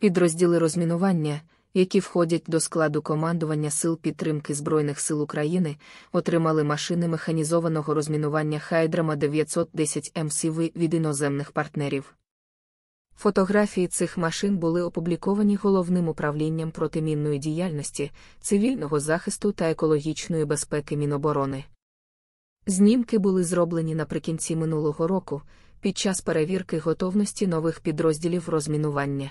Підрозділи розмінування, які входять до складу командування сил підтримки Збройних сил України, отримали машини механізованого розмінування Хайдрама 910 МСВ від іноземних партнерів. Фотографії цих машин були опубліковані головним управлінням протимінної діяльності, цивільного захисту та екологічної безпеки Міноборони. Знімки були зроблені наприкінці минулого року під час перевірки готовності нових підрозділів розмінування.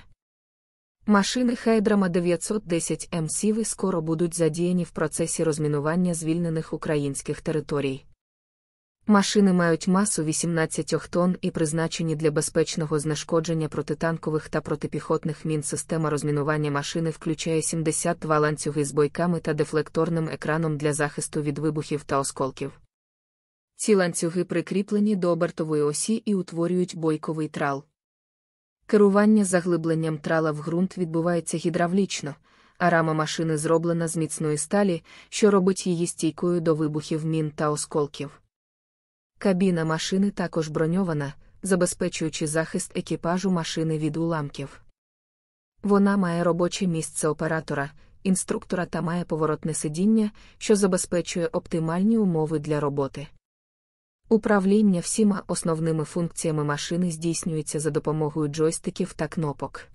Машини Хайдрама 910 МСІВИ скоро будуть задіяні в процесі розмінування звільнених українських територій. Машини мають масу 18 тонн і призначені для безпечного знешкодження протитанкових та протипіхотних мін. Система розмінування машини включає 72 ланцюги з бойками та дефлекторним екраном для захисту від вибухів та осколків. Ці ланцюги прикріплені до обертової осі і утворюють бойковий трал. Керування заглибленням трала в ґрунт відбувається гідравлічно, а рама машини зроблена з міцної сталі, що робить її стійкою до вибухів мін та осколків. Кабіна машини також броньована, забезпечуючи захист екіпажу машини від уламків. Вона має робоче місце оператора, інструктора та має поворотне сидіння, що забезпечує оптимальні умови для роботи. Управління всіма основними функціями машини здійснюється за допомогою джойстиків та кнопок.